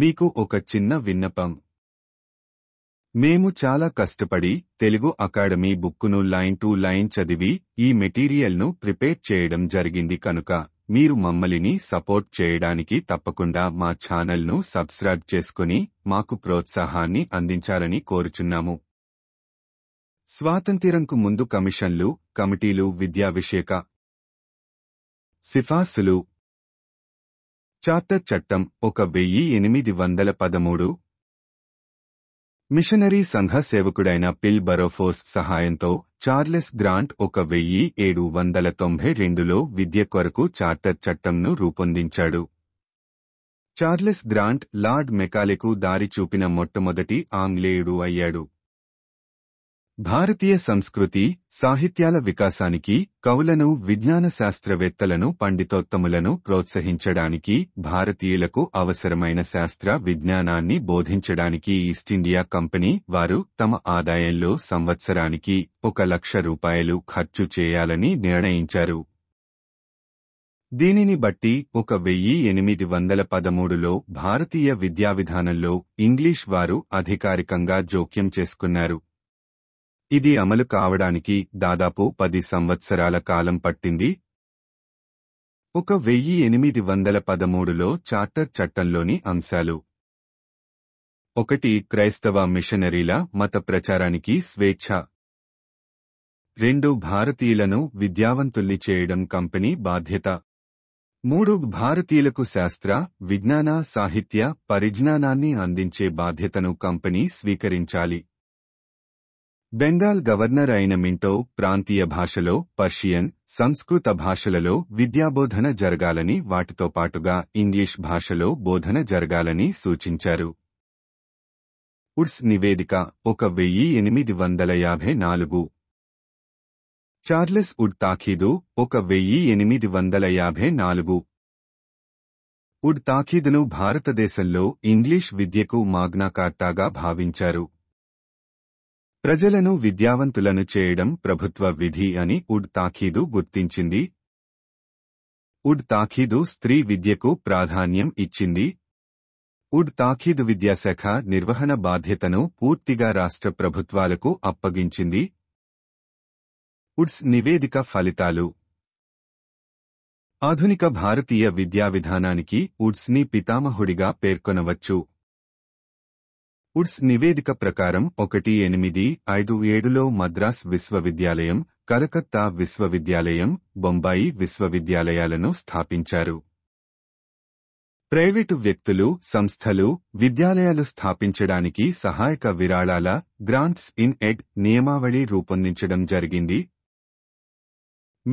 మీకు ఒక చిన్న విన్నపం మేము చాలా కష్టపడి తెలుగు అకాడమీ బుక్కును లైన్ టు లైన్ చదివి ఈ మెటీరియల్ను ప్రిపేర్ చేయడం జరిగింది కనుక మీరు మమ్మల్ని సపోర్ట్ చేయడానికి తప్పకుండా మా ఛానల్ను సబ్స్క్రైబ్ చేసుకుని మాకు ప్రోత్సాహాన్ని అందించాలని కోరుచున్నాము స్వాతంత్ర్యంకు ముందు కమిషన్లు కమిటీలు విద్యాభిషేక సిఫార్సులు చార్టర్ చట్టం ఒక వెయ్యి ఎనిమిది వందల పదమూడు మిషనరీ సంఘ సేవకుడైన పిల్ బరోఫోస్ సహాయంతో చార్లెస్ గ్రాంట్ ఒక వెయ్యి ఏడు వందల తొంభై రెండులో విద్య కొరకు చార్టర్ చట్టంను రూపొందించాడు చార్లెస్ గ్రాంట్ లార్డ్ మెకాలెకు దారి చూపిన మొట్టమొదటి ఆంగ్లేయుడు అయ్యాడు భారతీయ సంస్కృతి సాహిత్యాల వికాసానికి కవులను విజ్ఞాన శాస్త్రవేత్తలను పండితోత్తములను ప్రోత్సహించడానికి భారతీయులకు అవసరమైన శాస్త్ర విజ్ఞానాన్ని బోధించడానికి ఈస్టిండియా కంపెనీ వారు తమ ఆదాయంలో సంవత్సరానికి ఒక లక్ష రూపాయలు ఖర్చు చేయాలని నిర్ణయించారు దీనిని బట్టి ఒక వెయ్యి ఎనిమిది వందల పదమూడులో భారతీయ విద్యావిధానంలో ఇంగ్లీష్ వారు అధికారికంగా జోక్యం చేసుకున్నారు ఇది అమలు కావడానికి దాదాపు పది సంవత్సరాల కాలం పట్టింది ఒక వెయ్యి ఎనిమిది వందల పదమూడులో చార్టర్ చట్టంలోని అంశాలు ఒకటి క్రైస్తవ మిషనరీల మత ప్రచారానికి స్వేచ్ఛ రెండు భారతీయులను విద్యావంతుల్ని చేయడం కంపెనీ బాధ్యత మూడు భారతీయులకు శాస్త్ర విజ్ఞాన సాహిత్య పరిజ్ఞానాన్ని అందించే బాధ్యతను కంపెనీ స్వీకరించాలి బెంగాల్ గవర్నర్ అయిన మింటో ప్రాంతీయ భాషలో పర్షియన్ సంస్కృత భాషలలో విద్యాబోధన జరగాలని వాటితో పాటుగా ఇంగ్లీష్ భాషలో బోధన జరగాలని సూచించారు ఉడ్స్ నివేదిక ఒక వెయ్యి ఎనిమిది వందల యాభై నాలుగు చార్లెస్ ఉడ్ తాఖీదు ఒక వెయ్యి ఎనిమిది వందల యాభై నాలుగు ఉడ్ తాఖీదును భారతదేశంలో ఇంగ్లీష్ విద్యకు మాగ్నాకార్తాగా భావించారు ప్రజలను విద్యావంతులను చేయడం ప్రభుత్వ విధి అని ఉడ్ తాఖీదు గుర్తించింది ఉడ్ తాఖీదు స్త్రీ విద్యకు ప్రాధాన్యం ఇచ్చింది ఉడ్ తాఖీదు విద్యాశాఖ నిర్వహణ బాధ్యతను పూర్తిగా రాష్ట్ర ప్రభుత్వాలకు అప్పగించింది ఉడ్స్ నివేదిక ఫలితాలు ఆధునిక భారతీయ విద్యా విధానానికి ఉడ్స్ని పితామహుడిగా పేర్కొనవచ్చు ఉడ్స్ నివేదిక ప్రకారం ఒకటి ఎనిమిది ఐదు ఏడులో మద్రాస్ విశ్వవిద్యాలయం కలకత్తా విశ్వవిద్యాలయం బొంబాయి విశ్వవిద్యాలయాలను స్థాపించారు ప్రైవేటు వ్యక్తులు సంస్థలు విద్యాలయాలు స్థాపించడానికి సహాయక విరాళాల గ్రాంట్స్ ఇన్ ఎడ్ నియమావళి రూపొందించడం జరిగింది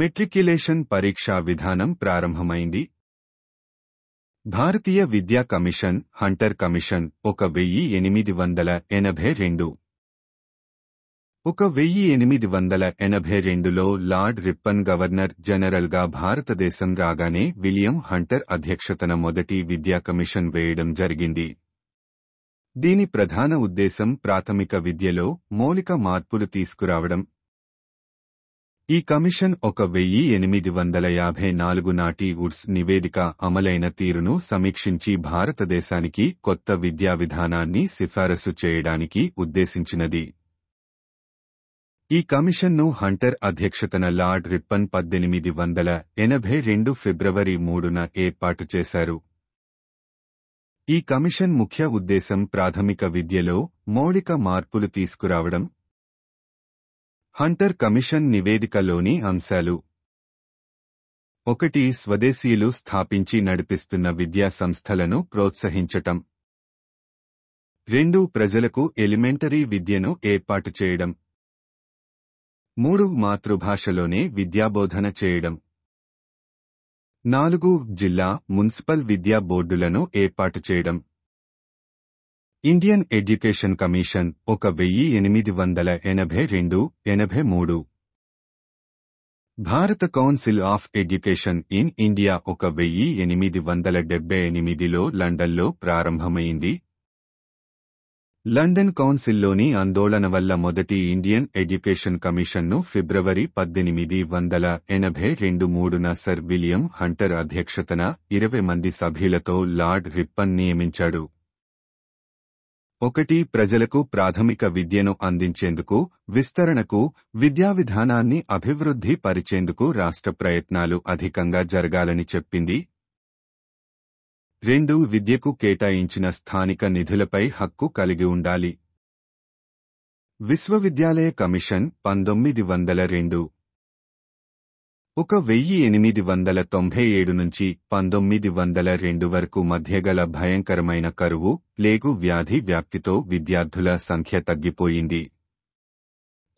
మెట్రిక్యులేషన్ పరీక్షా విధానం ప్రారంభమైంది భారతీయ విద్యా కమిషన్ హంటర్ కమిషన్ ఒక వెయ్యి ఎనిమిది వందల ఎనభై రెండు ఒక వెయ్యి ఎనిమిది వందల ఎనభై రెండులో లార్డ్ రిప్పన్ గవర్నర్ జనరల్గా భారతదేశం రాగానే విలియం హంటర్ అధ్యక్షతన మొదటి విద్యా కమిషన్ వేయడం జరిగింది దీని ప్రధాన ఉద్దేశం ప్రాథమిక విద్యలో మౌలిక మార్పులు తీసుకురావడం ఈ కమిషన్ ఒక వెయ్యి ఎనిమిది వందల యాభై నాలుగు నాటి వుడ్స్ నివేదిక అమలైన తీరును సమీక్షించి భారతదేశానికి కొత్త విద్యా విధానాన్ని సిఫారసు చేయడానికి ఉద్దేశించినది ఈ కమిషన్ను హంటర్ అధ్యక్షతన లార్డ్ రిప్పన్ పద్దెనిమిది వందల ఎనభై రెండు ఫిబ్రవరి మూడున ఏర్పాటు చేశారు ఈ కమిషన్ ముఖ్య ఉద్దేశం ప్రాథమిక విద్యలో మౌలిక మార్పులు తీసుకురావడం హంటర్ కమిషన్ నివేదికలోని అంశాలు ఒకటి స్వదేశీయులు స్థాపించి నడిపిస్తున్న విద్యా సంస్థలను ప్రోత్సహించటం రెండు ప్రజలకు ఎలిమెంటరీ విద్యను ఏర్పాటు చేయడం మూడు మాతృభాషలోనే విద్యాబోధన చేయడం నాలుగు జిల్లా మున్సిపల్ విద్యా బోర్డులను ఏర్పాటు చేయడం ఇండియన్ ఎడ్యుకేషన్ కమిషన్ ఒక వెయ్యి ఎనిమిది వందల ఎనభై రెండు ఎనభై మూడు భారత council of education in India ఒక వెయ్యి ఎనిమిది వందల డెబ్బై ఎనిమిదిలో లండన్లో ప్రారంభమైంది లండన్ కౌన్సిల్లోని ఆందోళన వల్ల మొదటి ఇండియన్ ఎడ్యుకేషన్ కమిషన్ను ఫిబ్రవరి పద్దెనిమిది వందల ఎనభై రెండు మూడున సర్ విలియం హంటర్ అధ్యక్షతన ఇరవై మంది సభ్యులతో లార్డ్ రిప్పన్ నియమించాడు ఒకటి ప్రజలకు ప్రాథమిక విద్యను అందించేందుకు విస్తరణకు విద్యా విధానాన్ని అభివృద్ధి పరిచేందుకు రాష్ట్ర ప్రయత్నాలు అధికంగా జరగాలని చెప్పింది రెండు విద్యకు కేటాయించిన స్థానిక నిధులపై హక్కు కలిగి ఉండాలి విశ్వవిద్యాలయ కమిషన్ పంతొమ్మిది వందల రెండు ఒక వెయ్యి ఎనిమిది వందల తొంభై ఏడు నుంచి పంతొమ్మిది వందల రెండు వరకు మధ్యగల భయంకరమైన కరువు ప్లేగు వ్యాధి వ్యాప్తితో విద్యార్థుల సంఖ్య తగ్గిపోయింది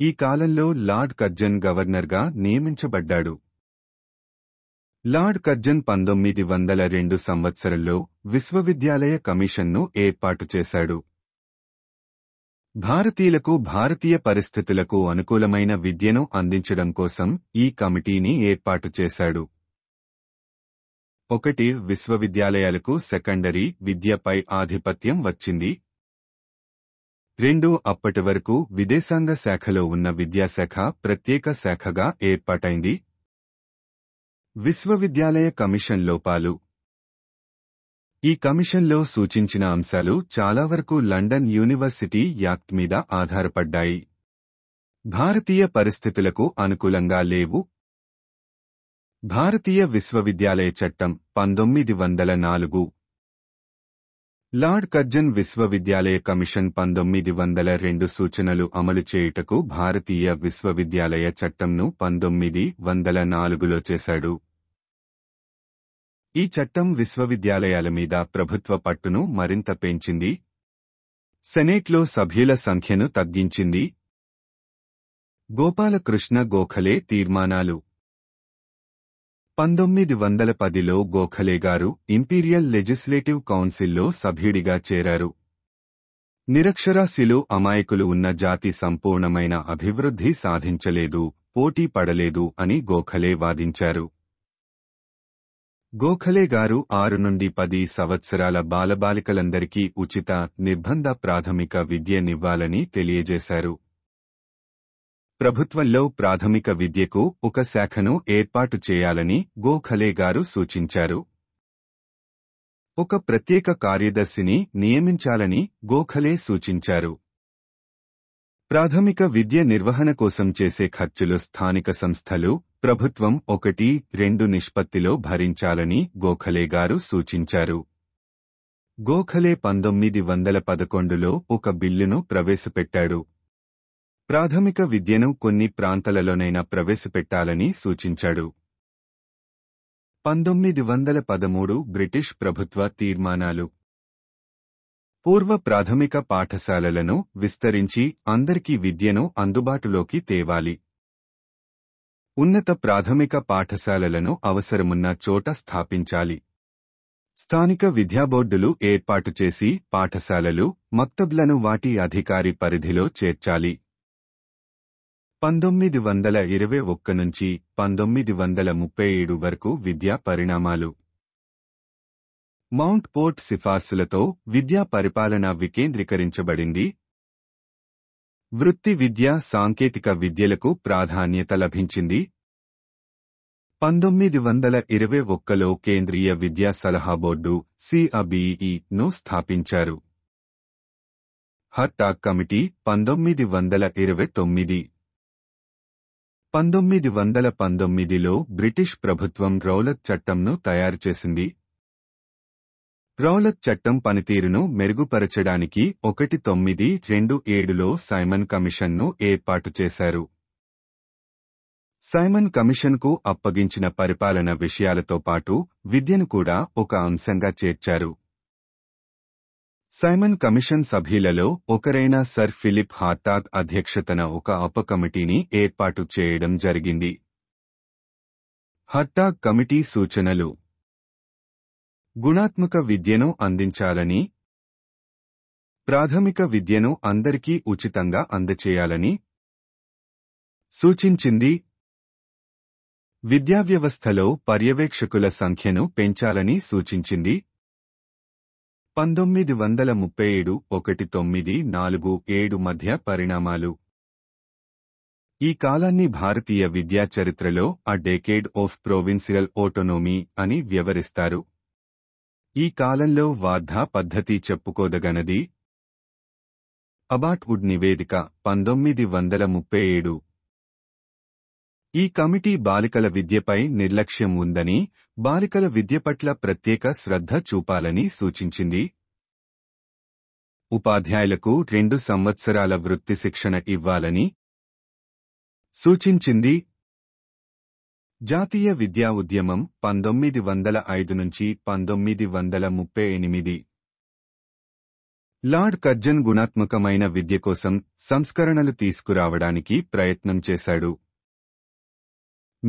ఈ కాలంలో లార్డ్ కర్జన్ గవర్నర్గా నియమించబడ్డాడు లార్డ్ కర్జన్ పంతొమ్మిది వందల రెండు సంవత్సరంలో విశ్వవిద్యాలయ కమిషన్ను ఏర్పాటు చేశాడు భారతీయులకు భారతీయ పరిస్థితులకు అనుకూలమైన విద్యను అందించడం కోసం ఈ కమిటీని ఏర్పాటు చేశాడు ఒకటి విశ్వవిద్యాలయాలకు సెకండరీ విద్యపై ఆధిపత్యం వచ్చింది రెండు అప్పటి వరకు విదేశాంగ శాఖలో ఉన్న విద్యాశాఖ ప్రత్యేక శాఖగా ఏర్పాటైంది విశ్వవిద్యాలయ కమిషన్ లోపాలు ఈ కమిషన్లో సూచించిన అంశాలు చాలా వరకు లండన్ యూనివర్సిటీ యాక్ట్ మీద ఆధారపడ్డాయి భారతీయ పరిస్థితులకు అనుకూలంగా లేవు భారతీయ విశ్వవిద్యాలయ చట్టం పంతొమ్మిది వందల నాలుగు లార్డ్ కర్జన్ విశ్వవిద్యాలయ కమిషన్ పంతొమ్మిది వందల రెండు సూచనలు అమలు చేయుటకు భారతీయ విశ్వవిద్యాలయ చట్టంను పంతొమ్మిది వందల నాలుగులో చేశాడు ఈ చట్టం విశ్వవిద్యాలయాల మీద ప్రభుత్వ పట్టును మరింత పెంచింది సెనేట్లో సభ్యుల సంఖ్యను తగ్గించింది గోపాలకృష్ణ గోఖలే తీర్మానాలు పంతొమ్మిది వందల పదిలో గోఖలే గారు ఇంపీరియల్ లెజిస్లేటివ్ కౌన్సిల్లో సభ్యుడిగా చేరారు నిరక్షరాస్యులు అమాయకులు ఉన్న జాతి సంపూర్ణమైన అభివృద్ధి సాధించలేదు పోటీ పడలేదు అని గోఖలే వాదించారు గోఖలే గారు ఆరు నుండి పది సంవత్సరాల బాలబాలికలందరికీ ఉచిత నిర్బంధ ప్రాథమిక విద్యనివ్వాలని తెలియజేశారు ప్రభుత్వంలో ప్రాథమిక విద్యకు ఒక శాఖను ఏర్పాటు చేయాలని గోఖలే గారు సూచించారు ఒక ప్రత్యేక కార్యదర్శిని నియమించాలని గోఖలే సూచించారు ప్రాథమిక విద్య నిర్వహణ కోసం చేసే ఖర్చులు స్థానిక సంస్థలు ప్రభుత్వం ఒకటి రెండు నిష్పత్తిలో భరించాలని గోఖలే గారు సూచించారు గోఖలే పంతొమ్మిది వందల పదకొండులో ఒక బిల్లును ప్రవేశపెట్టాడు ప్రాథమిక విద్యను కొన్ని ప్రాంతాలలోనైనా ప్రవేశపెట్టాలని సూచించాడు పంతొమ్మిది వందల పదమూడు బ్రిటిష్ ప్రభుత్వ తీర్మానాలు పూర్వ ప్రాథమిక పాఠశాలలను విస్తరించి అందరికీ విద్యను అందుబాటులోకి తేవాలి ఉన్నత ప్రాథమిక పాఠశాలలను అవసరమున్న చోట స్థాపించాలి స్థానిక విద్యాబోర్డులు ఏర్పాటు చేసి పాఠశాలలు మక్తబ్లను వాటి అధికారి పరిధిలో చేర్చాలి పంతొమ్మిది వందల ఇరవై ఒక్క నుంచి పంతొమ్మిది వందల ముప్పై ఏడు వరకు విద్యా పరిణామాలు మౌంట్ పోర్ట్ సిఫార్సులతో విద్యా పరిపాలన వికేంద్రీకరించబడింది వృత్తి విద్య సాంకేతిక విద్యలకు ప్రాధాన్యత లభించింది పంతొమ్మిది వందల ఇరవై ఒక్కలో కేంద్రీయ విద్యా సలహా బోర్డు సిఅబిఈను స్థాపించారు హర్టాక్ కమిటీ పంతొమ్మిది వందల ఇరవై తొమ్మిది పంతొమ్మిది వందల పంతొమ్మిదిలో బ్రిటిష్ ప్రభుత్వం రౌలత్ చట్టంను తయారు చేసింది రౌలత్ చట్టం పనితీరును మెరుగుపరచడానికి ఒకటి తొమ్మిది రెండు ఏడులో సైమన్ కమిషన్ను ఏర్పాటు చేశారు సైమన్ కమిషన్కు అప్పగించిన పరిపాలన విషయాలతో పాటు విద్యను కూడా ఒక అంశంగా చేర్చారు సైమన్ కమిషన్ సభ్యులలో ఒకరైన సర్ ఫిలిప్ హార్టాగ్ అధ్యక్షతన ఒక అప కమిటీని ఏర్పాటు చేయడం జరిగింది హర్టాగ్ కమిటీ సూచనలు గుణాత్మక విద్యను అందించాలని ప్రాథమిక విద్యను అందరికీ ఉచితంగా అందచేయాలని సూచించింది విద్యావ్యవస్థలో పర్యవేక్షకుల సంఖ్యను పెంచాలని సూచించింది పంతొమ్మిది వందల ముప్పై ఏడు ఒకటి తొమ్మిది నాలుగు ఏడు మధ్య పరిణామాలు ఈ కాలాన్ని భారతీయ విద్యా చరిత్రలో a decade of provincial autonomy అని వ్యవరిస్తారు ఈ కాలంలో వార్ధా పద్ధతి చెప్పుకోదగనది అబాట్వుడ్ నివేదిక పంతొమ్మిది వందల ముప్పై ఏడు ఈ కమిటీ బాలికల విద్యపై నిర్లక్ష్యం ఉందని బాలికల విద్య పట్ల ప్రత్యేక శ్రద్ధ చూపాలని సూచించింది ఉపాధ్యాయులకు రెండు సంవత్సరాల వృత్తి శిక్షణ ఇవ్వాలని సూచించింది జాతీయ విద్యా ఉద్యమం పంతొమ్మిది వందల ఐదు నుంచి పంతొమ్మిది వందల ముప్పై ఎనిమిది లార్డ్ కర్జన్ గుణాత్మకమైన విద్య కోసం సంస్కరణలు తీసుకురావడానికి ప్రయత్నం చేశాడు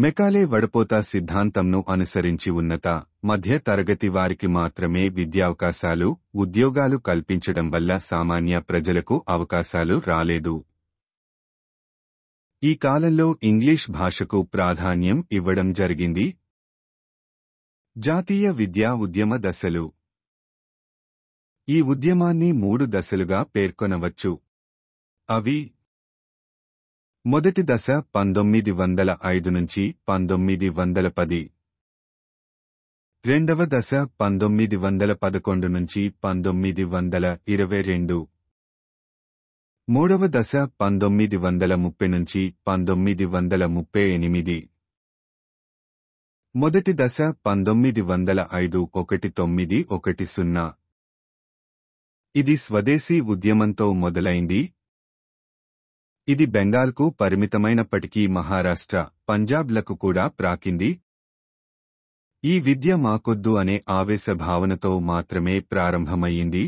మెకాలే వడపోతా సిద్ధాంతంను అనుసరించి ఉన్నత మధ్య తరగతి వారికి మాత్రమే విద్యావకాశాలు ఉద్యోగాలు కల్పించడం వల్ల సామాన్య ప్రజలకు అవకాశాలు రాలేదు ఈ కాలంలో ఇంగ్లీష్ భాషకు ప్రాధాన్యం ఇవ్వడం జరిగింది జాతీయ విద్యా ఉద్యమ దశలు ఈ ఉద్యమాన్ని మూడు దశలుగా పేర్కొనవచ్చు అవి మొదటి దశ పంతొమ్మిది వందల ఐదు నుంచి పంతొమ్మిది వందల పది రెండవ దశ పంతొమ్మిది వందల పదకొండు నుంచి పంతొమ్మిది వందల ఇరవై రెండు మూడవ దశ పంతొమ్మిది వందల ముప్పై నుంచి పంతొమ్మిది వందల ముప్పై ఎనిమిది మొదటి దశ పంతొమ్మిది వందల ఐదు ఒకటి తొమ్మిది ఒకటి సున్నా ఇది స్వదేశీ ఉద్యమంతో మొదలైంది ఇది బెంగాల్కు పరిమితమైనప్పటికీ మహారాష్ట్ర పంజాబ్లకు కూడా ప్రాకింది ఈ విద్య మాకొద్దు అనే ఆవేశ భావనతో మాత్రమే ప్రారంభమయ్యింది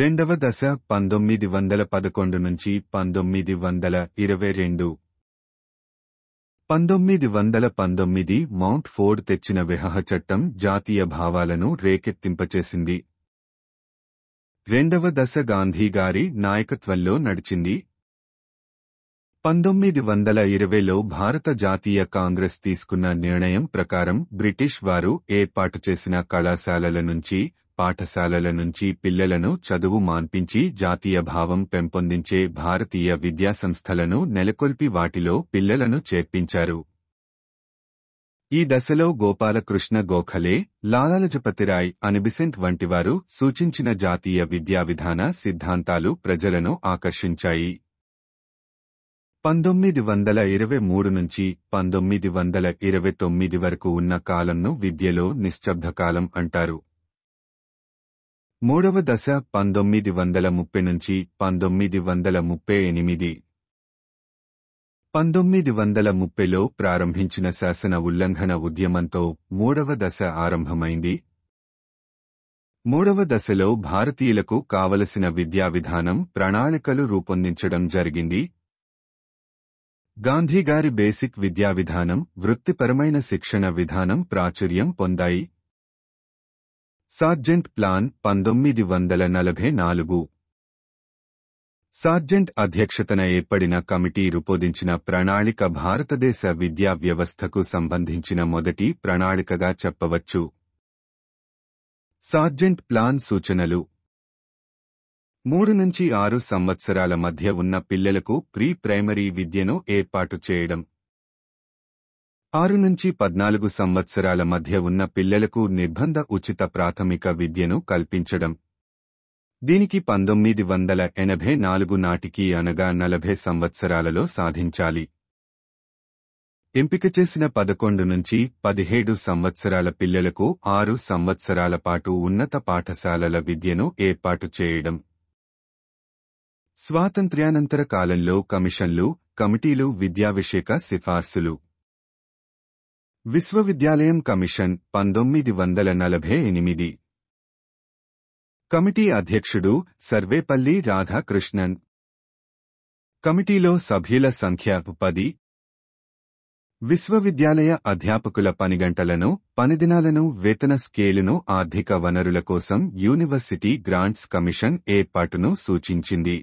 రెండవ దశ పంతొమ్మిది వందల పదకొండు నుంచి పంతొమ్మిది వందల ఇరవై రెండు పంతొమ్మిది వందల పంతొమ్మిది మౌంట్ ఫోర్డ్ తెచ్చిన విహహ చట్టం జాతీయ భావాలను రేకెత్తింపచేసింది రెండవ దశ గాంధీగారి నాయకత్వంలో నడిచింది పంతొమ్మిది వందల ఇరవైలో భారత జాతీయ కాంగ్రెస్ తీసుకున్న నిర్ణయం ప్రకారం బ్రిటిష్ వారు ఏర్పాటు చేసిన కళాశాలల నుంచి పాఠశాలల నుంచి పిల్లలను చదువు మాన్పించి జాతీయ భావం పెంపొందించే భారతీయ విద్యాసంస్థలను నెలకొల్పి వాటిలో పిల్లలను చేర్పించారు ఈ దశలో గోపాలకృష్ణ గోఖలే లాలాలజపతిరాయ్ అనిబిసెంట్ వంటివారు సూచించిన జాతీయ విద్యా విధాన సిద్ధాంతాలు ప్రజలను ఆకర్షించాయి పంతొమ్మిది వందల ఇరవై మూడు నుంచి పంతొమ్మిది వందల ఇరవై తొమ్మిది వరకు ఉన్న కాలంను విద్యలో నిశ్శబ్ద కాలం అంటారు మూడవ దశ పంతొమ్మిది వందల ముప్పై నుంచి పంతొమ్మిది వందల ముప్పై ఎనిమిది పంతొమ్మిది వందల ముప్పైలో ప్రారంభించిన శాసన ఉల్లంఘన ఉద్యమంతో మూడవ దశ ఆరంభమైంది మూడవ దశలో భారతీయులకు కావలసిన విద్యా విధానం ప్రణాళికలు రూపొందించడం జరిగింది గాంధీగారి బేసిక్ విద్యా విధానం వృత్తిపరమైన శిక్షణ విధానం ప్రాచుర్యం పొందాయి సార్జెంట్ ప్లాన్ పంతొమ్మిది వందల నలభై నాలుగు సార్జెంట్ అధ్యక్షతన ఏర్పడిన కమిటీ రూపొందించిన ప్రణాళిక భారతదేశ విద్యా వ్యవస్థకు సంబంధించిన మొదటి ప్రణాళికగా చెప్పవచ్చు సార్జెంట్ ప్లాన్ సూచనలు మూడు నుంచి ఆరు సంవత్సరాల మధ్య ఉన్న పిల్లలకు ప్రీ ప్రైమరీ విద్యను ఏర్పాటు చేయడం ఆరు నుంచి పద్నాలుగు సంవత్సరాల మధ్య ఉన్న పిల్లలకు నిర్బంధ ఉచిత ప్రాథమిక విద్యను కల్పించడం దీనికి పంతొమ్మిది వందల ఎనభై నాలుగు నాటికి అనగా నలభై సంవత్సరాలలో సాధించాలి ఎంపిక చేసిన పదకొండు నుంచి పదిహేడు సంవత్సరాల పిల్లలకు ఆరు సంవత్సరాల పాటు ఉన్నత పాఠశాలల విద్యను ఏర్పాటు చేయడం స్వాతంత్ర్యానంతర కాలంలో కమిషన్లు కమిటీలు విద్యాభిషేక సిఫార్సులు విశ్వవిద్యాలయం కమిషన్ పంతొమ్మిది వందల నలభై ఎనిమిది కమిటీ అధ్యక్షుడు సర్వేపల్లి రాధాకృష్ణన్ కమిటీలో సభ్యుల సంఖ్య పది విశ్వవిద్యాలయ అధ్యాపకుల పనిగంటలను పనిదినాలను వేతన స్కేలును ఆర్థిక వనరుల కోసం యూనివర్సిటీ గ్రాంట్స్ కమిషన్ ఏర్పాటును సూచించింది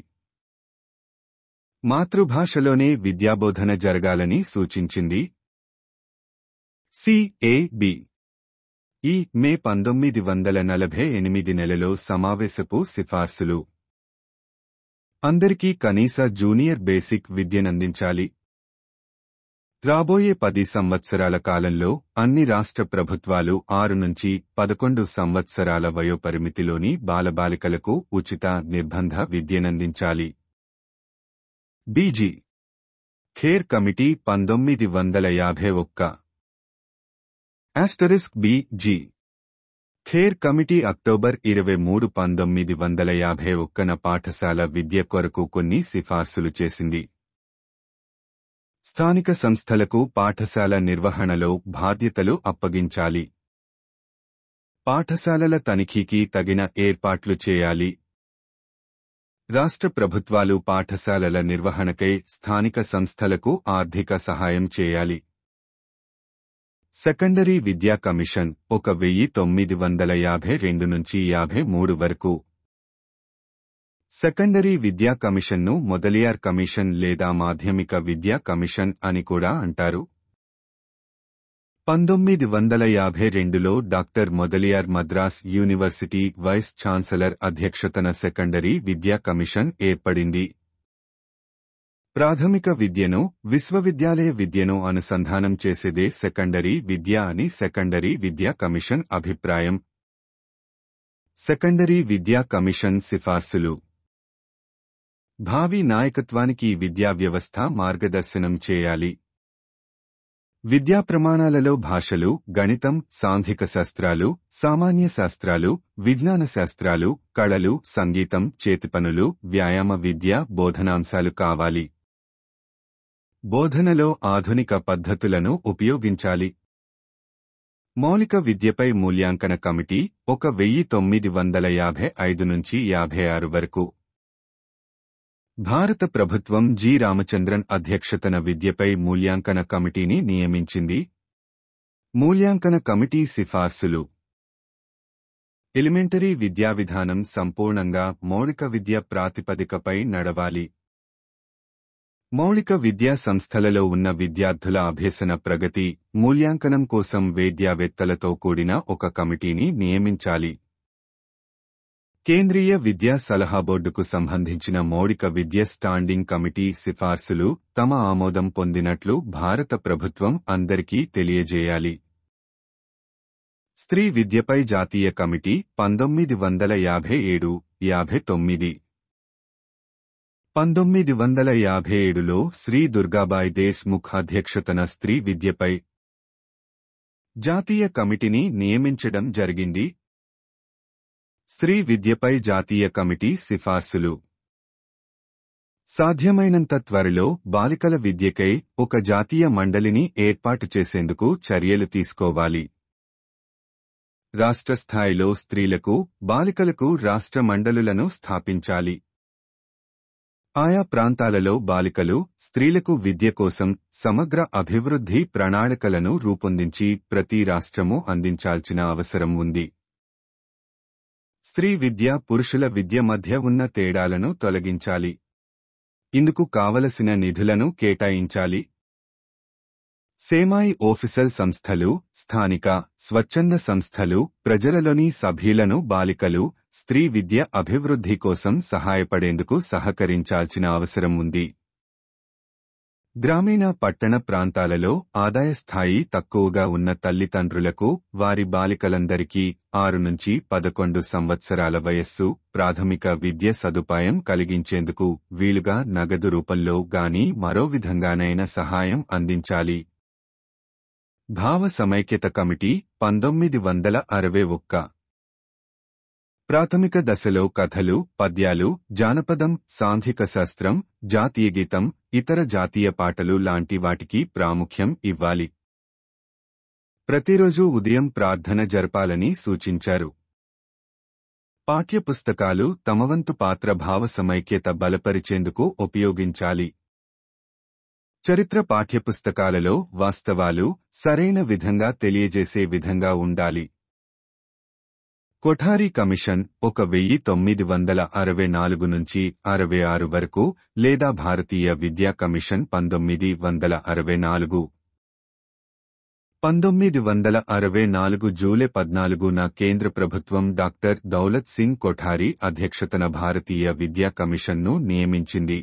మాతృభాషలోనే విద్యాబోధన జరగాలని సూచించింది సిఏబి ఈ మే పంతొమ్మిది వందల నలభై ఎనిమిది నెలలో సమావేశపు సిఫార్సులు అందరికీ కనీస జూనియర్ బేసిక్ విద్యనందించాలి రాబోయే పది సంవత్సరాల కాలంలో అన్ని రాష్ట్ర ప్రభుత్వాలు ఆరు నుంచి పదకొండు సంవత్సరాల వయోపరిమితిలోని బాలబాలికలకు ఉచిత నిర్బంధ విద్యనందించాలి బీజీ ఖేర్ కమిటీ పంతొమ్మిది వందల యాభై ఒక్క asterisk B G Kher committee October ఇరవై మూడు పంతొమ్మిది వందల యాభై ఒక్కన పాఠశాల విద్య కొరకు కొన్ని సిఫార్సులు చేసింది స్థానిక సంస్థలకు పాఠశాల నిర్వహణలో బాధ్యతలు అప్పగించాలి పాఠశాలల తనిఖీకి తగిన ఏర్పాట్లు చేయాలి రాష్ట్ర ప్రభుత్వాలు పాఠశాలల నిర్వహణకై స్థానిక సంస్థలకు ఆర్థిక సహాయం చేయాలి సెకండరీ విద్యా కమిషన్ ఒక వెయ్యి తొమ్మిది వందల యాభై రెండు నుంచి యాభై మూడు వరకు సెకండరీ విద్యా కమిషన్ను మొదలియార్ కమిషన్ లేదా మాధ్యమిక విద్యా కమిషన్ అని కూడా అంటారు పంతొమ్మిది వందల యాభై రెండులో doctor Mudaliar Madras university vice chancellor అధ్యక్షతన సెకండరీ విద్యా కమిషన్ ఏర్పడింది ప్రాథమిక విద్యను విశ్వవిద్యాలయ విద్యను అనుసంధానం చేసేదే సెకండరీ విద్య అని సెకండరీ విద్యా కమిషన్ అభిప్రాయం సెకండరీ విద్యా కమిషన్ సిఫార్సులు భావి నాయకత్వానికి విద్యా వ్యవస్థ మార్గదర్శనం చేయాలి విద్యా ప్రమాణాలలో భాషలు గణితం సాంఘిక శాస్త్రాలు సామాన్య శాస్త్రాలు విజ్ఞాన శాస్త్రాలు కళలు సంగీతం చేతిపనులు వ్యాయామ విద్య బోధనాంశాలు కావాలి బోధనలో ఆధునిక పద్ధతులను ఉపయోగించాలి మౌలిక విద్యపై మూల్యాంకన కమిటీ ఒక వెయ్యి తొమ్మిది వందల యాభై ఐదు నుంచి యాభై ఆరు వరకు భారత ప్రభుత్వం జి రామచంద్రన్ అధ్యక్షతన విద్యపై మూల్యాంకన కమిటీని నియమించింది మూల్యాంకన కమిటీ సిఫార్సులు ఎలిమెంటరీ విద్యా విధానం సంపూర్ణంగా మౌలిక విద్య ప్రాతిపదికపై నడవాలి మౌలిక విద్యా సంస్థలలో ఉన్న విద్యార్థుల అభ్యసన ప్రగతి మూల్యాంకనం కోసం వేద్యావేత్తలతో కూడిన ఒక కమిటీని నియమించాలి కేంద్రీయ విద్యా సలహా బోర్డుకు సంబంధించిన మౌలిక విద్య స్టాండింగ్ కమిటీ సిఫార్సులు తమ ఆమోదం పొందినట్లు భారత ప్రభుత్వం అందరికీ తెలియజేయాలి స్త్రీ విద్యపై జాతీయ కమిటీ పంతొమ్మిది వందల యాభై ఏడు యాభై తొమ్మిది పంతొమ్మిది వందల యాభై ఏడులో శ్రీ దుర్గాబాయ్ దేశ్ముఖ్ అధ్యక్షతన స్త్రీ విద్యపై జాతీయ కమిటీని నియమించడం జరిగింది స్త్రీ విద్యపై జాతీయ కమిటీ సిఫార్సులు సాధ్యమైనంత త్వరలో బాలికల విద్యకై ఒక జాతీయ మండలిని ఏర్పాటు చేసేందుకు చర్యలు తీసుకోవాలి రాష్ట్ర స్థాయిలో స్త్రీలకు బాలికలకు రాష్ట్ర మండలులను స్థాపించాలి ఆయా ప్రాంతాలలో బాలికలు స్త్రీలకు విద్య కోసం సమగ్ర అభివృద్ధి ప్రణాళికలను రూపొందించి ప్రతి రాష్ట్రము అందించాల్సిన అవసరం ఉంది స్త్రీ విద్య పురుషుల విద్య మధ్య ఉన్న తేడాలను తొలగించాలి ఇందుకు కావలసిన నిధులను కేటాయించాలి సేమాయి ఓఫీసల్ సంస్థలు స్థానిక స్వచ్ఛంద సంస్థలు ప్రజలలోని సభ్యులను బాలికలు స్త్రీ విద్య అభివృద్ధి కోసం సహాయపడేందుకు సహకరించాల్సిన అవసరం ఉంది గ్రామీణ పట్టణ ప్రాంతాలలో ఆదాయ స్థాయి తక్కువగా ఉన్న తల్లిదండ్రులకు వారి బాలికలందరికీ ఆరు నుంచి పదకొండు సంవత్సరాల వయస్సు ప్రాథమిక విద్య సదుపాయం కలిగించేందుకు వీలుగా నగదు రూపంలో గాని మరో విధంగానైనా సహాయం అందించాలి భావ సమైక్యత కమిటీ పంతొమ్మిది వందల అరవై ఒక్క ప్రాథమిక దశలో కథలు పద్యాలు జానపదం సాంఘిక శాస్త్రం జాతీయ గీతం ఇతర జాతీయ పాటలు లాంటి వాటికి ప్రాముఖ్యం ఇవ్వాలి ప్రతిరోజు ఉదయం ప్రార్థన జరపాలని సూచించారు పాఠ్యపుస్తకాలు తమవంతు పాత్ర భావ సమైక్యత బలపరిచేందుకు ఉపయోగించాలి చరిత్ర పాఠ్యపుస్తకాలలో వాస్తవాలు సరైన విధంగా తెలియజేసే విధంగా ఉండాలి కొఠారీ కమిషన్ ఒక వెయ్యి తొమ్మిది వందల అరవై నాలుగు నుంచి అరవై ఆరు వరకు లేదా భారతీయ విద్యా కమిషన్ పంతొమ్మిది వందల అరవై నాలుగు పంతొమ్మిది వందల అరవై నాలుగు జూలై పద్నాలుగున కేంద్ర ప్రభుత్వం డాక్టర్ దౌలత్ సింగ్ కొఠారి అధ్యక్షతన భారతీయ విద్యా కమిషన్ను నియమించింది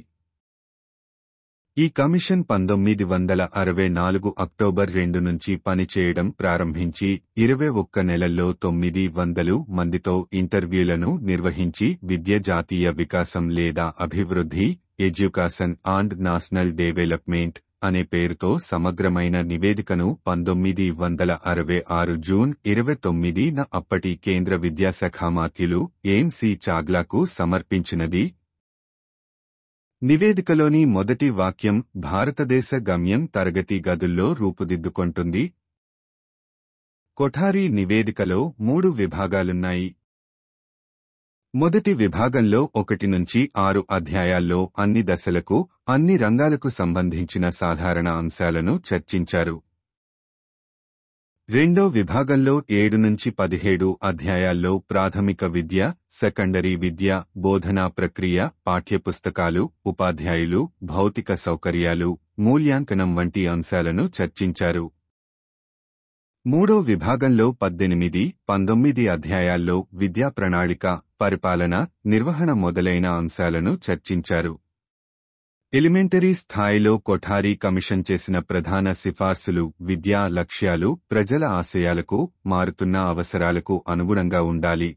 ఈ కమిషన్ పంతొమ్మిది వందల అరవై నాలుగు అక్టోబర్ రెండు నుంచి పనిచేయడం ప్రారంభించి ఇరవై ఒక్క నెలల్లో తొమ్మిది వందలు మందితో ఇంటర్వ్యూలను నిర్వహించి విద్య జాతీయ వికాసం లేదా అభివృద్ధి ఎడ్యుకాషన్ అండ్ నేషనల్ డెవలప్మెంట్ అనే పేరుతో సమగ్రమైన నివేదికను పంతొమ్మిది వందల అరవై ఆరు జూన్ ఇరవై తొమ్మిదిన అప్పటి కేంద్ర విద్యాశాఖ మాత్యులు ఎంసీ చాగ్లాకు సమర్పించినది నివేదికలోని మొదటి వాక్యం భారతదేశ గమ్యం తరగతి గదుల్లో రూపుదిద్దుకొంటుంది కొఠారి నివేదికలో మూడు విభాగాలున్నాయి మొదటి విభాగంలో ఒకటి నుంచి ఆరు అధ్యాయాల్లో అన్ని దశలకు అన్ని రంగాలకు సంబంధించిన సాధారణ అంశాలను చర్చించారు రెండో విభాగంలో ఏడు నుంచి పదిహేడు అధ్యాయాల్లో ప్రాథమిక విద్య సెకండరీ విద్య బోధనా ప్రక్రియ పాఠ్యపుస్తకాలు ఉపాధ్యాయులు భౌతిక సౌకర్యాలు మూల్యాంకనం వంటి అంశాలను చర్చించారు మూడో విభాగంలో పద్దెనిమిది పంతొమ్మిది అధ్యాయాల్లో విద్యా ప్రణాళిక పరిపాలన నిర్వహణ మొదలైన అంశాలను చర్చించారు ఎలిమెంటరీ స్థాయిలో కొఠారీ కమిషన్ చేసిన ప్రధాన సిఫార్సులు విద్యా లక్ష్యాలు ప్రజల ఆశయాలకు మారుతున్న అవసరాలకు అనుగుణంగా ఉండాలి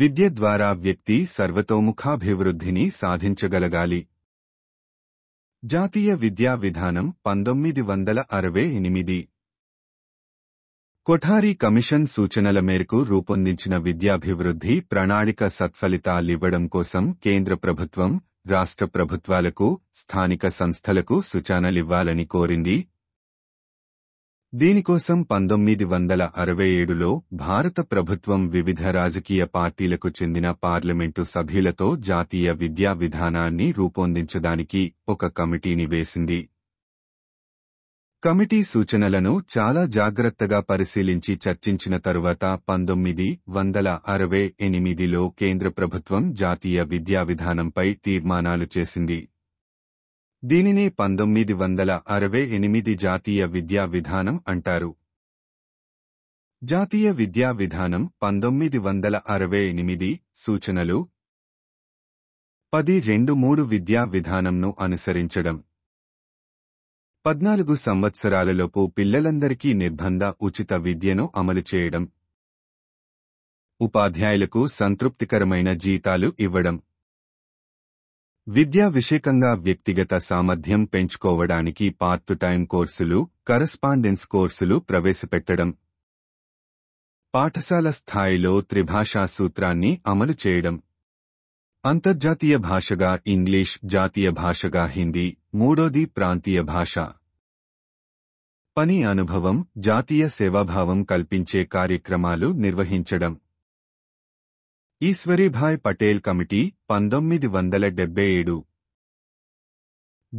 విద్య ద్వారా వ్యక్తి సర్వతోముఖాభివృద్ధిని సాధించగలగాలి జాతీయ విద్యా విధానం పంతొమ్మిది వందల అరవై ఎనిమిది కొఠారీ కమిషన్ సూచనల మేరకు రూపొందించిన విద్యాభివృద్ధి ప్రణాళిక సత్ఫలితాలివ్వడం కోసం కేంద్ర ప్రభుత్వం రాష్ట్ర ప్రభుత్వాలకు స్థానిక సంస్థలకు సూచనలివ్వాలని కోరింది దీనికోసం పంతొమ్మిది వందల అరవై ఏడులో భారత ప్రభుత్వం వివిధ రాజకీయ పార్టీలకు చెందిన పార్లమెంటు సభ్యులతో జాతీయ విద్యా విధానాన్ని రూపొందించడానికి ఒక కమిటీని వేసింది కమిటీ సూచనలను చాలా జాగ్రత్తగా పరిశీలించి చర్చించిన తరువాత పంతొమ్మిది వందల అరవై ఎనిమిదిలో కేంద్ర ప్రభుత్వం జాతీయ విద్యా విధానంపై తీర్మానాలు చేసింది దీనినే పంతొమ్మిది వందల అరవై ఎనిమిది జాతీయ విద్యా విధానం అంటారు జాతీయ విద్యా విధానం పంతొమ్మిది వందల అరవై ఎనిమిది సూచనలు పది రెండు మూడు విద్యా విధానంను అనుసరించడం పద్నాలుగు సంవత్సరాలలోపు పిల్లలందరికీ నిర్బంధ ఉచిత విద్యను అమలు చేయడం ఉపాధ్యాయులకు సంతృప్తికరమైన జీతాలు ఇవ్వడం విద్యా విషయకంగా వ్యక్తిగత సామర్థ్యం పెంచుకోవడానికి పార్ట్ టైం కోర్సులు కరస్పాండెన్స్ కోర్సులు ప్రవేశపెట్టడం పాఠశాల స్థాయిలో త్రిభాషా సూత్రాన్ని అమలు చేయడం అంతర్జాతీయ భాషగా ఇంగ్లీష్ జాతీయ భాషగా హిందీ మూడోది ప్రాంతీయ భాష పని అనుభవం జాతీయ సేవాభావం కల్పించే కార్యక్రమాలు నిర్వహించడం ఈశ్వరీభాయ్ పటేల్ కమిటీ పంతొమ్మిది వందల డెబ్బై ఏడు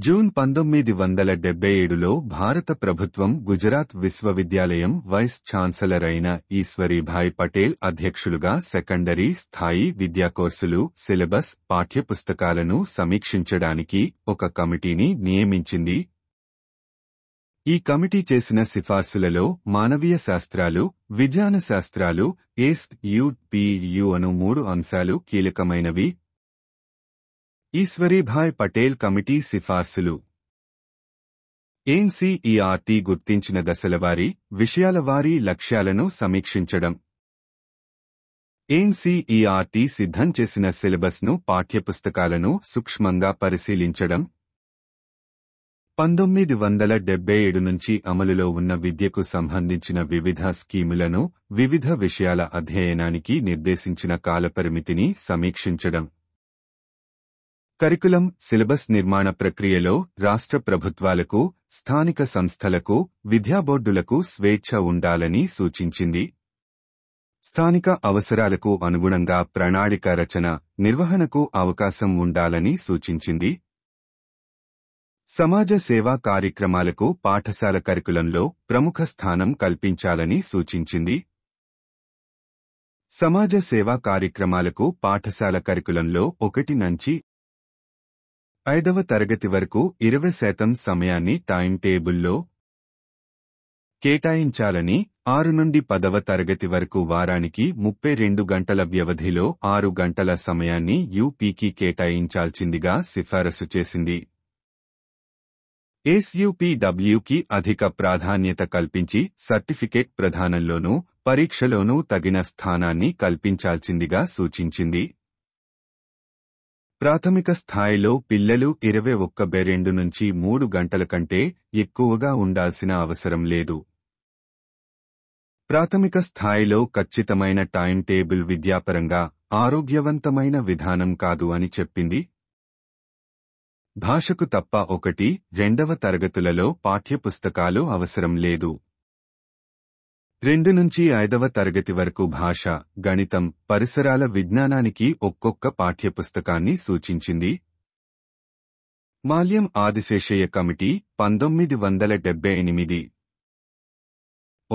జూన్ పంతొమ్మిది వందల డెబ్బై ఏడులో భారత ప్రభుత్వం గుజరాత్ విశ్వవిద్యాలయం వైస్ ఛాన్సలర్ అయిన ఈశ్వరీభాయ్ పటేల్ అధ్యక్షులుగా సెకండరీ స్థాయి విద్యా కోర్సులు సిలబస్ పాఠ్యపుస్తకాలను సమీక్షించడానికి ఒక కమిటీని నియమించింది ఈ కమిటీ చేసిన సిఫార్సులలో మానవీయ శాస్త్రాలు విజ్ఞాన శాస్త్రాలు యూ పి యు అను మూడు అంశాలు కీలకమైనవి ఈశ్వరీభాయ్ పటేల్ కమిటీ సిఫార్సులు ఎన్సీఈఆర్టీ గుర్తించిన దశలవారీ విషయాలవారీ లక్ష్యాలను సమీక్షించడం ఎన్సీఈఆర్టీ సిద్ధం చేసిన సిలబస్ను పాఠ్యపుస్తకాలను సూక్ష్మంగా పరిశీలించడం పంతొమ్మిది వందల డెబ్బై ఏడు నుంచి అమలులో ఉన్న విద్యకు సంబంధించిన వివిధ స్కీములను వివిధ విషయాల అధ్యయనానికి నిర్దేశించిన కాలపరిమితిని సమీక్షించడం కరికులం సిలబస్ నిర్మాణ ప్రక్రియలో రాష్ట్ర ప్రభుత్వాలకు స్థానిక సంస్థలకు విద్యాబోర్డులకు స్వేచ్ఛ ఉండాలని సూచించింది స్థానిక అవసరాలకు అనుగుణంగా ప్రణాళిక రచన నిర్వహణకు అవకాశం ఉండాలని సూచించింది సమాజ సేవా కార్యక్రమాలకు పాఠశాల కరికులంలో ప్రముఖ స్థానం కల్పించాలని సూచించింది సమాజ సేవా కార్యక్రమాలకు పాఠశాల కరికులంలో ఒకటి నుంచి ఐదవ తరగతి వరకు ఇరవై శాతం సమయాన్ని టైం టేబుల్లో కేటాయించాలని ఆరు నుండి పదవ తరగతి వరకు వారానికి ముప్పై రెండు గంటల వ్యవధిలో ఆరు గంటల సమయాన్ని యూపీకి కేటాయించాల్సిందిగా సిఫారసు చేసింది ఎస్యూపీడబ్ల్యూకి అధిక ప్రాధాన్యత కల్పించి సర్టిఫికేట్ ప్రధానంలోనూ పరీక్షలోనూ తగిన స్థానాన్ని కల్పించాల్సిందిగా సూచించింది ప్రాథమిక స్థాయిలో పిల్లలు ఇరవై ఒక్క బెరెండు నుంచి మూడు గంటల కంటే ఎక్కువగా ఉండాల్సిన అవసరం లేదు ప్రాథమిక స్థాయిలో ఖచ్చితమైన టైం టేబుల్ విద్యాపరంగా ఆరోగ్యవంతమైన విధానం కాదు అని చెప్పింది భాషకు తప్ప ఒకటి రెండవ తరగతులలో పాఠ్యపుస్తకాలు అవసరం లేదు రెండు నుంచి ఐదవ తరగతి వరకు భాష గణితం పరిసరాల విజ్ఞానానికి ఒక్కొక్క పాఠ్యపుస్తకాన్ని సూచించింది మాల్యం ఆదిశేషయ్య కమిటీ పంతొమ్మిది వందల డెబ్బై ఎనిమిది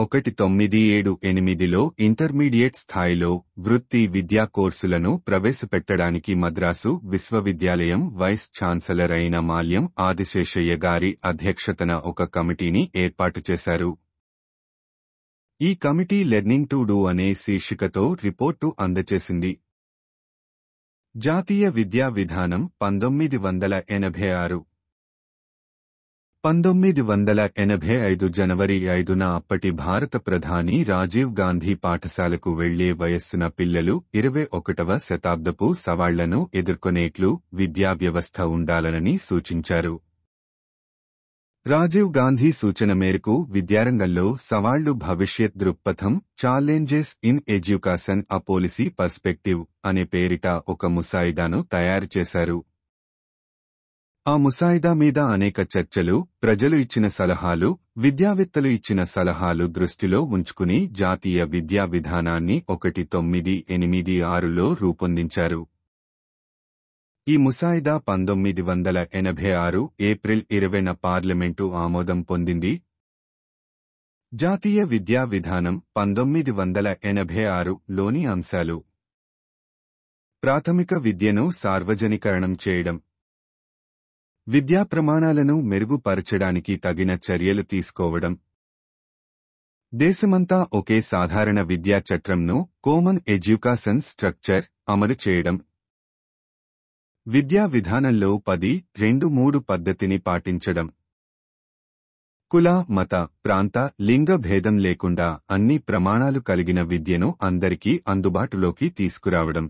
ఒకటి తొమ్మిది ఏడు ఎనిమిదిలో ఇంటర్మీడియట్ స్థాయిలో వృత్తి విద్యా కోర్సులను ప్రవేశపెట్టడానికి మద్రాసు విశ్వవిద్యాలయం వైస్ ఛాన్సలర్ అయిన మాల్యం ఆదిశేషయ్య గారి అధ్యక్షతన ఒక కమిటీని ఏర్పాటు చేశారు ఈ కమిటీ లెర్నింగ్ టు డూ అనే శీర్షికతో రిపోర్టు అందజేసింది జాతీయ విద్యా విధానం పంతొమ్మిది వందల ఎనభై ఆరు పంతొమ్మిది వందల ఎనభై ఐదు జనవరి ఐదున అప్పటి భారత ప్రధాని రాజీవ్ గాంధీ పాఠశాలకు వెళ్లే వయస్సున పిల్లలు ఇరవై ఒకటవ శతాబ్దపు సవాళ్లను ఎదుర్కొనేట్లు విద్యా వ్యవస్థ ఉండాలనని సూచించారు రాజీవ్ గాంధీ సూచన మేరకు విద్యారంగంలో సవాళ్లు భవిష్యత్ దృక్పథం challenges in education a policy perspective అనే పేరిట ఒక ముసాయిదాను తయారు చేశారు ఆ ముసాయిదా మీద అనేక చర్చలు ప్రజలు ఇచ్చిన సలహాలు విద్యావేత్తలు ఇచ్చిన సలహాలు దృష్టిలో ఉంచుకుని జాతీయ విద్యా విధానాన్ని ఒకటి తొమ్మిది ఎనిమిది ఆరులో రూపొందించారు ఈ ముసాయిదా పంతొమ్మిది వందల ఎనభై ఆరు ఏప్రిల్ ఇరవైన పార్లమెంటు ఆమోదం పొందింది జాతీయ విద్యా విధానం పంతొమ్మిది వందల ఎనభై ఆరులోని అంశాలు ప్రాథమిక విద్యను సార్వజనీకరణం చేయడం విద్యా ప్రమాణాలను మెరుగుపరచడానికి తగిన చర్యలు తీసుకోవడం దేశమంతా ఒకే సాధారణ విద్యా చక్రంను కోమన్ ఎడ్యుకాషన్ స్ట్రక్చర్ అమలు చేయడం విద్యా విధానంలో పది రెండు మూడు పద్ధతిని పాటించడం కుల మత ప్రాంత లింగ భేదం లేకుండా అన్ని ప్రమాణాలు కలిగిన విద్యను అందరికీ అందుబాటులోకి తీసుకురావడం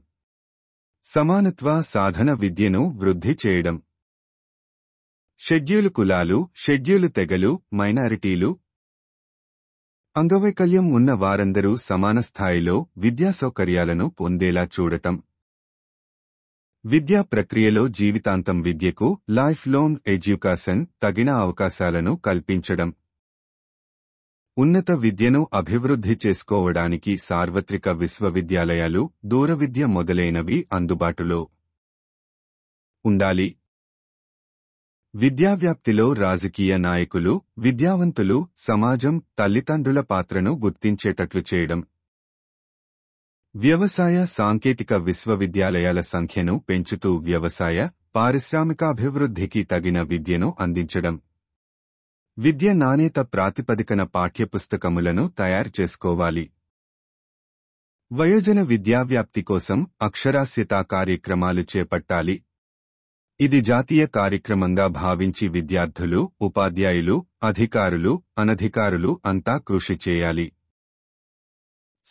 సమానత్వ సాధన విద్యను వృద్ధి చేయడం షెడ్యూలు కులాలు షెడ్యూలు తెగలు మైనారిటీలు అంగవైకల్యం ఉన్న వారందరూ సమాన స్థాయిలో విద్యా సౌకర్యాలను పొందేలా చూడటం విద్యా ప్రక్రియలో జీవితాంతం విద్యకు లైఫ్ లాంగ్ ఎడ్యుకేషన్ తగిన అవకాశాలను కల్పించడం ఉన్నత విద్యను అభివృద్ధి చేసుకోవడానికి సార్వత్రిక విశ్వవిద్యాలయాలు దూర విద్య మొదలైనవి అందుబాటులో ఉండాలి విద్యావ్యాప్తిలో రాజకీయ నాయకులు విద్యావంతులు సమాజం తల్లిదండ్రుల పాత్రను గుర్తించేటట్లు చేయడం వ్యవసాయ సాంకేతిక విశ్వవిద్యాలయాల సంఖ్యను పెంచుతూ వ్యవసాయ పారిశ్రామికాభివృద్ధికి తగిన విద్యను అందించడం విద్య నాణ్యత ప్రాతిపదికన పాఠ్యపుస్తకములను తయారు చేసుకోవాలి వయోజన విద్యావ్యాప్తి కోసం అక్షరాస్యతా కార్యక్రమాలు చేపట్టాలి ఇది జాతీయ కార్యక్రమంగా భావించి విద్యార్థులు ఉపాధ్యాయులు అధికారులు అనధికారులు అంతా కృషి చేయాలి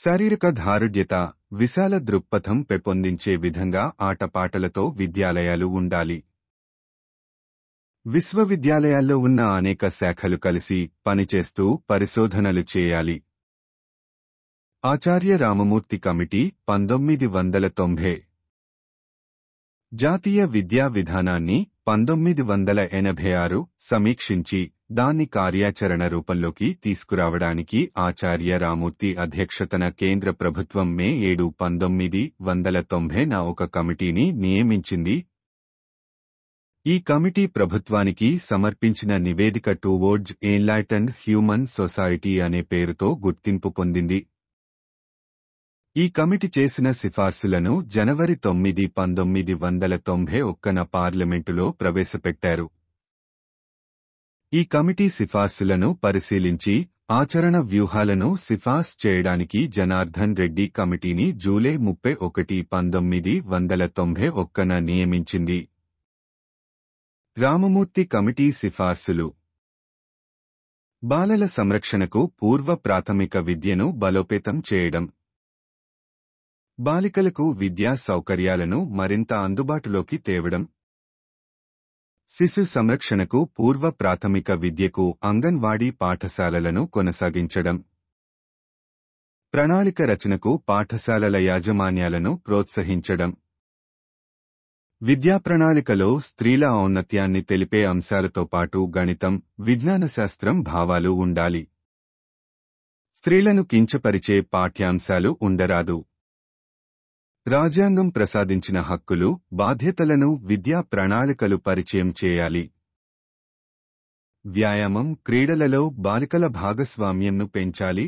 శారీరక ధారుడ్యత విశాల దృక్పథం పెంపొందించే విధంగా ఆటపాటలతో విద్యాలయాలు ఉండాలి విశ్వవిద్యాలయాల్లో ఉన్న అనేక శాఖలు కలిసి పనిచేస్తూ పరిశోధనలు చేయాలి ఆచార్య రామమూర్తి కమిటీ పంతొమ్మిది వందల తొంభై జాతీయ విద్యా విధానాన్ని పంతొమ్మిది వందల ఎనభై ఆరు సమీక్షించి దాన్ని కార్యాచరణ రూపంలోకి తీసుకురావడానికి ఆచార్య రామూర్తి అధ్యక్షతన కేంద్ర ప్రభుత్వం మే ఏడు పంతొమ్మిది వందల తొంభై ఒక కమిటీని నియమించింది ఈ కమిటీ ప్రభుత్వానికి సమర్పించిన నివేదిక టువర్డ్జ్ ఎన్లైటన్ హ్యూమన్ సొసైటీ అనే పేరుతో గుర్తింపు పొందింది ఈ కమిటీ చేసిన సిఫార్సులను జనవరి తొమ్మిది పంతొమ్మిది వందల తొంభై ఒక్కన పార్లమెంటులో ప్రవేశపెట్టారు ఈ కమిటీ సిఫార్సులను పరిశీలించి ఆచరణ వ్యూహాలను సిఫార్సు చేయడానికి జనార్దన్ రెడ్డి కమిటీని జూలై ముప్పై ఒకటి పంతొమ్మిది వందల తొంభై ఒక్కన నియమించింది రామమూర్తి కమిటీ సిఫార్సులు బాలల సంరక్షణకు పూర్వ ప్రాథమిక విద్యను బలోపేతం చేయడం బాలికలకు విద్యా సౌకర్యాలను మరింత అందుబాటులోకి తేవడం శిశు సంరక్షణకు పూర్వ ప్రాథమిక విద్యకు అంగన్వాడీ పాఠశాలలను కొనసాగించడం ప్రణాళిక రచనకు పాఠశాలల యాజమాన్యాలను ప్రోత్సహించడం విద్యా ప్రణాళికలో స్త్రీల ఔన్నత్యాన్ని తెలిపే అంశాలతో పాటు గణితం విజ్ఞానశాస్త్రం భావాలు ఉండాలి స్త్రీలను కించపరిచే పాఠ్యాంశాలు ఉండరాదు రాజ్యాంగం ప్రసాదించిన హక్కులు బాధ్యతలను విద్యా ప్రణాళికలు పరిచయం చేయాలి వ్యాయామం క్రీడలలో బాలికల భాగస్వామ్యంను పెంచాలి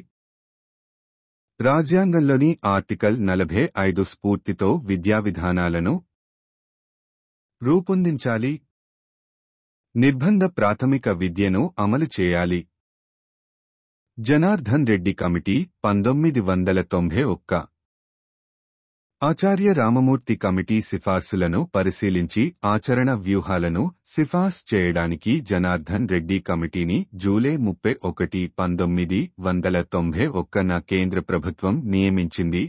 రాజ్యాంగంలోని ఆర్టికల్ నలభై ఐదు స్ఫూర్తితో విద్యా విధానాలను రూపొందించాలి నిర్బంధ ప్రాథమిక విద్యను అమలు చేయాలి జనార్దన్ రెడ్డి కమిటీ పంతొమ్మిది వందల తొంభై ఒక్క ఆచార్య రామమూర్తి కమిటీ సిఫార్సులను పరిశీలించి ఆచరణ వ్యూహాలను సిఫార్సు చేయడానికి జనార్దన్ రెడ్డి కమిటీని జూలై ముప్పై ఒకటి పంతొమ్మిది వందల తొంభై ఒక్కన కేంద్ర ప్రభుత్వం నియమించింది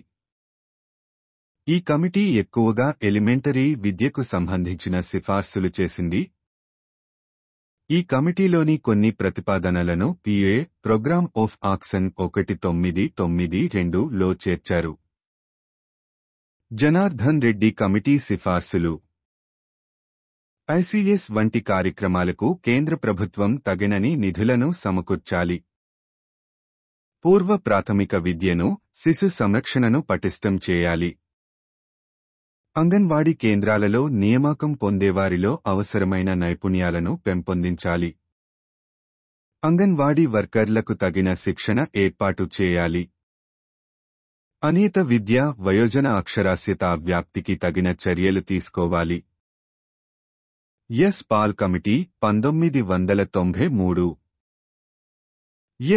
ఈ కమిటీ ఎక్కువగా ఎలిమెంటరీ విద్యకు సంబంధించిన సిఫార్సులు చేసింది ఈ కమిటీలోని కొన్ని ప్రతిపాదనలను పిఏ ప్రోగ్రామ్ ఆఫ్ ఆక్సన్ ఒకటి తొమ్మిది తొమ్మిది రెండులో చేర్చారు జనార్దన్ రెడ్డి కమిటీ సిఫార్సులు ఐసీఎస్ వంటి కార్యక్రమాలకు కేంద్ర ప్రభుత్వం తగినని నిధులను సమకూర్చాలి పూర్వ ప్రాథమిక విద్యను శిశు సంరక్షణను పటిష్టం చేయాలి అంగన్వాడీ కేంద్రాలలో నియామకం పొందేవారిలో అవసరమైన నైపుణ్యాలను పెంపొందించాలి అంగన్వాడీ వర్కర్లకు తగిన శిక్షణ ఏర్పాటు చేయాలి అనేత విద్య వయోజన అక్షరాస్యత వ్యాప్తికి తగిన చర్యలు తీసుకోవాలి ఎస్ పాల్ కమిటీ పంతొమ్మిది వందల తొంభై మూడు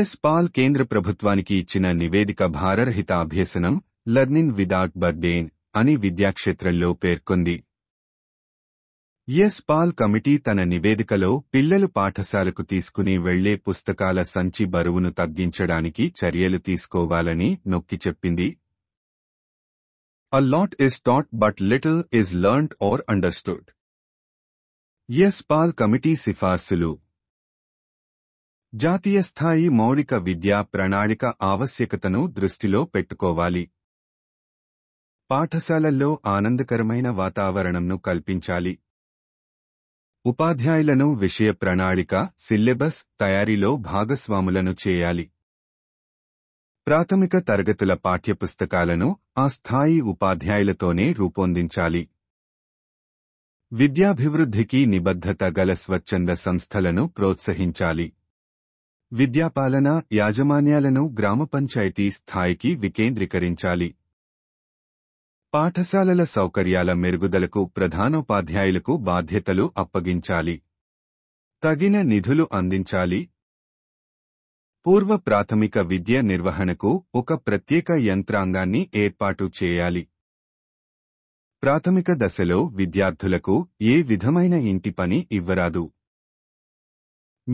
ఎస్ పాల్ కేంద్ర ప్రభుత్వానికి ఇచ్చిన నివేదిక భారరహిత అభ్యసనం లర్నింగ్ విదాట్ బర్డేన్ అని విద్యాక్షేత్రంలో పేర్కొంది ఎస్ పాల్ కమిటీ తన నివేదికలో పిల్లలు పాఠశాలకు తీసుకుని వెళ్లే పుస్తకాల సంచి బరువును తగ్గించడానికి చర్యలు తీసుకోవాలని నొక్కి చెప్పింది a lot is taught but little is learned or understood S Pal committee సిఫార్సులు జాతీయ స్థాయి మౌలిక విద్యా ప్రణాళిక ఆవశ్యకతను దృష్టిలో పెట్టుకోవాలి పాఠశాలల్లో ఆనందకరమైన వాతావరణంను కల్పించాలి ఉపాధ్యాయులను విషయ ప్రణాళిక సిల్లెబస్ తయారీలో భాగస్వాములను చేయాలి ప్రాథమిక తరగతుల పాఠ్యపుస్తకాలను ఆ స్థాయి ఉపాధ్యాయులతోనే రూపొందించాలి విద్యాభివృద్ధికి నిబద్ధత గల స్వచ్ఛంద సంస్థలను ప్రోత్సహించాలి విద్యాపాలన యాజమాన్యాలను గ్రామ పంచాయతీ స్థాయికి వికేంద్రీకరించాలి పాఠశాలల సౌకర్యాల మెరుగుదలకు ప్రధానోపాధ్యాయులకు బాధ్యతలు అప్పగించాలి తగిన నిధులు అందించాలి పూర్వ ప్రాథమిక విద్య నిర్వహణకు ఒక ప్రత్యేక యంత్రాంగాన్ని ఏర్పాటు చేయాలి ప్రాథమిక దశలో విద్యార్థులకు ఏ విధమైన ఇంటి పని ఇవ్వరాదు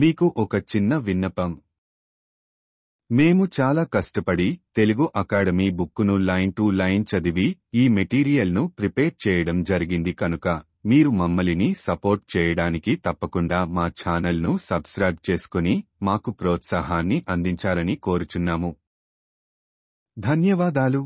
మీకు ఒక చిన్న విన్నపం మేము చాలా కష్టపడి తెలుగు అకాడమీ బుక్కును లైన్ టు లైన్ చదివి ఈ మెటీరియల్ను ప్రిపేర్ చేయడం జరిగింది కనుక మీరు మమ్మల్ని సపోర్ట్ చేయడానికి తప్పకుండా మా ఛానల్ను సబ్స్క్రైబ్ చేసుకుని మాకు ప్రోత్సాహాన్ని అందించాలని కోరుచున్నాము ధన్యవాదాలు